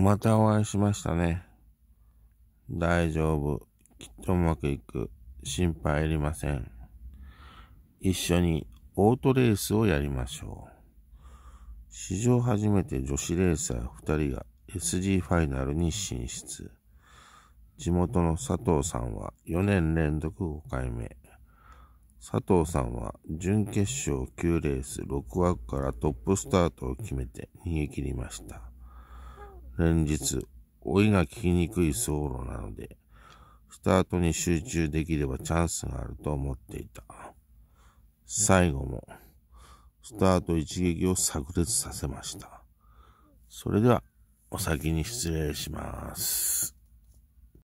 またお会いしましたね。大丈夫。きっとうまくいく。心配いりません。一緒にオートレースをやりましょう。史上初めて女子レーサー2人が SG ファイナルに進出。地元の佐藤さんは4年連続5回目。佐藤さんは準決勝9レース6枠からトップスタートを決めて逃げ切りました。連日、老いが効きにくい走路なので、スタートに集中できればチャンスがあると思っていた。最後も、スタート一撃を炸裂させました。それでは、お先に失礼します。